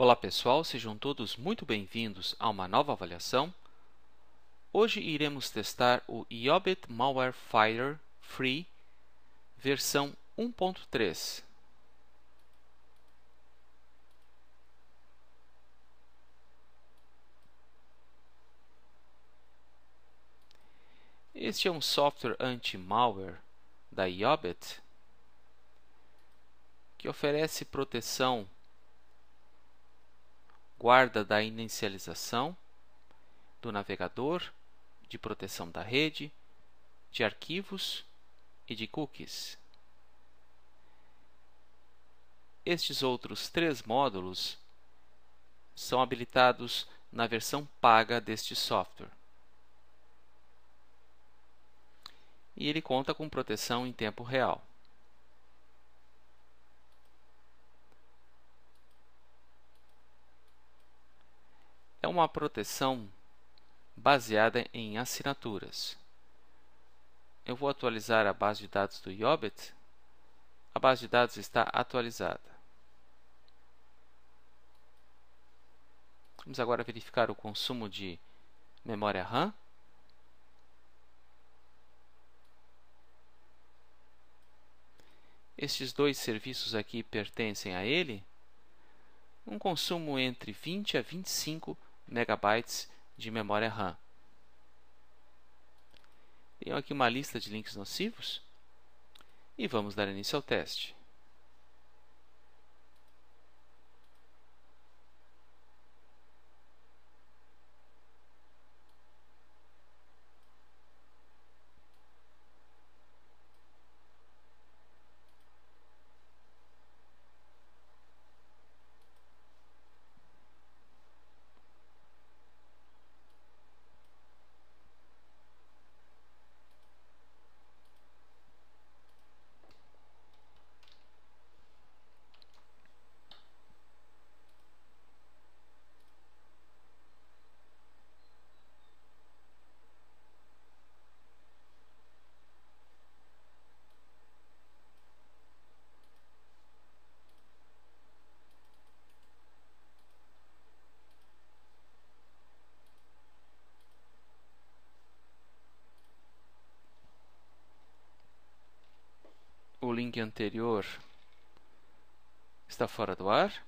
Olá pessoal, sejam todos muito bem-vindos a uma nova avaliação. Hoje iremos testar o Yobit Malware Fighter Free versão 1.3. Este é um software anti-malware da Yobit que oferece proteção guarda da inicialização do navegador, de proteção da rede, de arquivos e de cookies. Estes outros três módulos são habilitados na versão paga deste software. E ele conta com proteção em tempo real. é uma proteção baseada em assinaturas. Eu vou atualizar a base de dados do Yobbit. A base de dados está atualizada. Vamos agora verificar o consumo de memória RAM. Estes dois serviços aqui pertencem a ele. Um consumo entre 20 a 25 megabytes de memória RAM. Tenho aqui uma lista de links nocivos e vamos dar início ao teste. link anterior está fora do ar.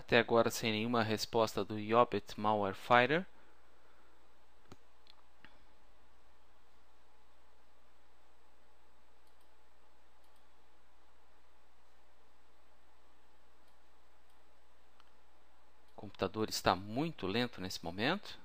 Até agora sem nenhuma resposta do Yobit Malware Fighter. O computador está muito lento nesse momento.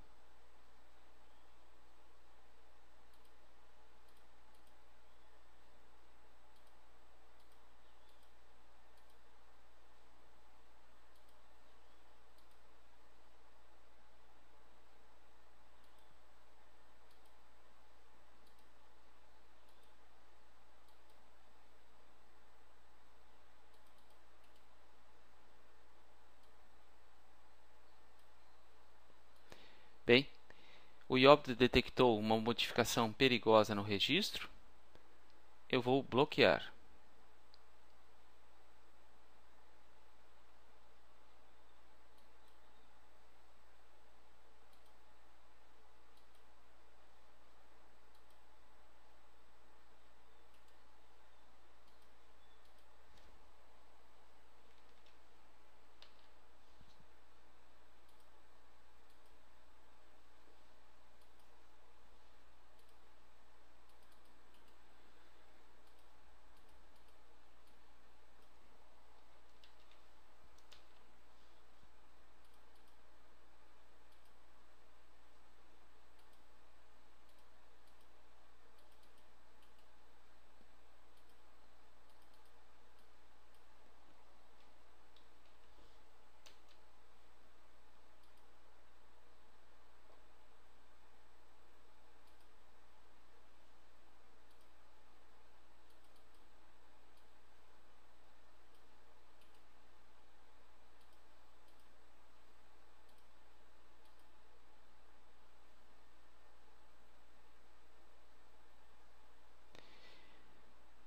Bem, o IOBD detectou uma modificação perigosa no registro. Eu vou bloquear.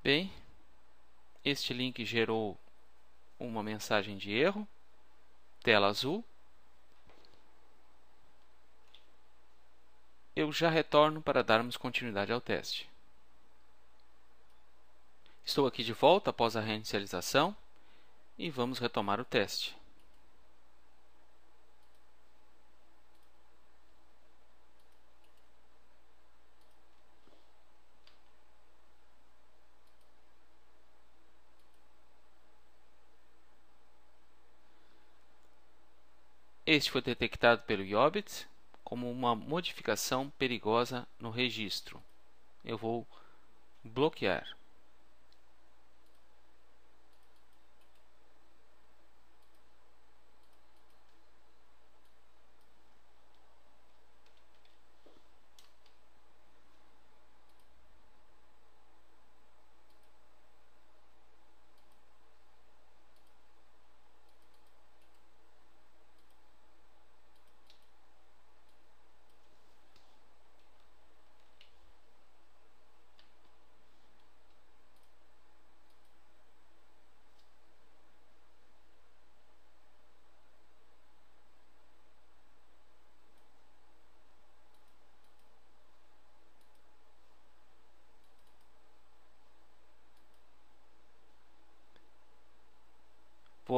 Bem, este link gerou uma mensagem de erro, tela azul. Eu já retorno para darmos continuidade ao teste. Estou aqui de volta após a reinicialização e vamos retomar o teste. Este foi detectado pelo Yobit como uma modificação perigosa no registro. Eu vou bloquear.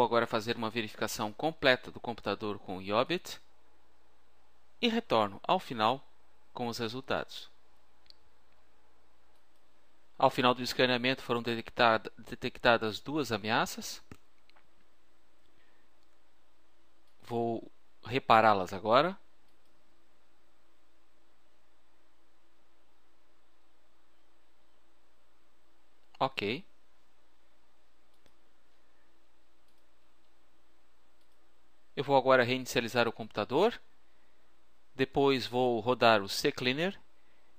Vou agora fazer uma verificação completa do computador com o Yobit e retorno ao final com os resultados. Ao final do escaneamento foram detectada, detectadas duas ameaças. Vou repará-las agora. Ok. Eu vou agora reinicializar o computador. Depois vou rodar o CCleaner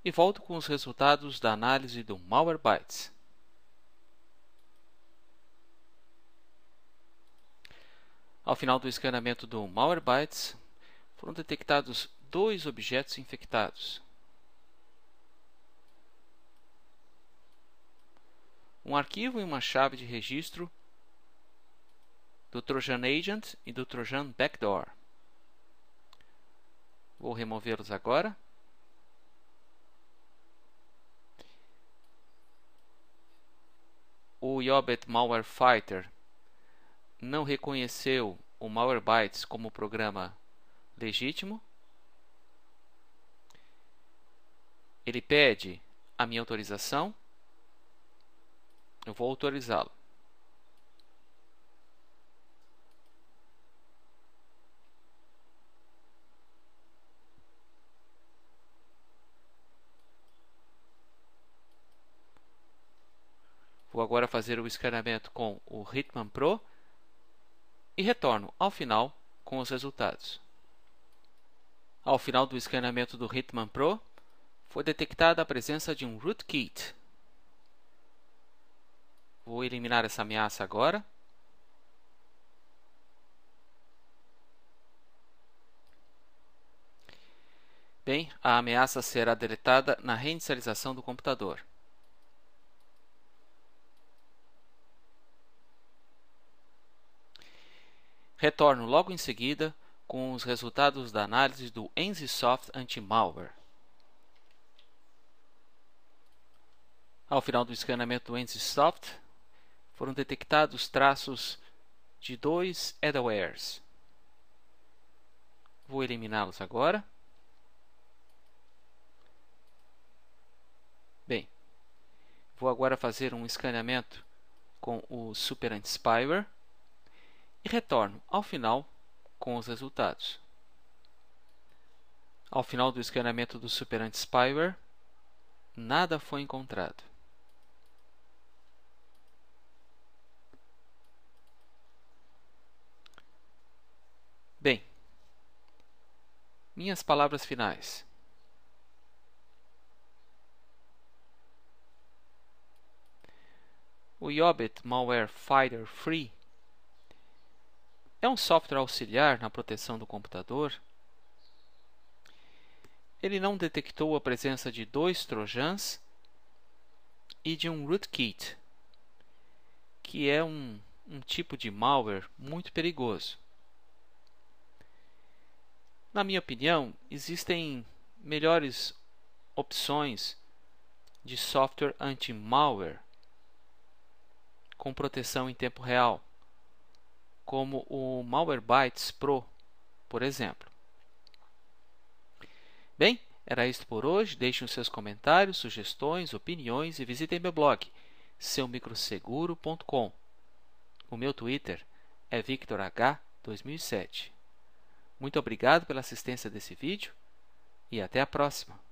e volto com os resultados da análise do Malwarebytes. Ao final do escaneamento do Malwarebytes, foram detectados dois objetos infectados. Um arquivo e uma chave de registro do Trojan Agent e do Trojan Backdoor. Vou removê-los agora. O Yobit Malware Fighter não reconheceu o Malwarebytes como programa legítimo. Ele pede a minha autorização. Eu vou autorizá-lo. vou agora fazer o escaneamento com o Hitman Pro e retorno ao final com os resultados. Ao final do escaneamento do Hitman Pro, foi detectada a presença de um rootkit. Vou eliminar essa ameaça agora. Bem, a ameaça será deletada na reinicialização do computador. Retorno logo em seguida com os resultados da análise do EnziSoft Anti-Malware. Ao final do escaneamento do EnziSoft, foram detectados traços de dois Edelwares. Vou eliminá-los agora. Bem, vou agora fazer um escaneamento com o Super Anti-Spyware e retorno ao final com os resultados. Ao final do escaneamento do Superant Spyware, nada foi encontrado. Bem, minhas palavras finais. O Yobit Malware Fighter Free é um software auxiliar na proteção do computador, ele não detectou a presença de dois trojans e de um rootkit, que é um, um tipo de malware muito perigoso. Na minha opinião, existem melhores opções de software anti-malware com proteção em tempo real como o Malwarebytes Pro, por exemplo. Bem, era isso por hoje. Deixem seus comentários, sugestões, opiniões e visitem meu blog, seumicroseguro.com. O meu Twitter é victorh2007. Muito obrigado pela assistência desse vídeo e até a próxima!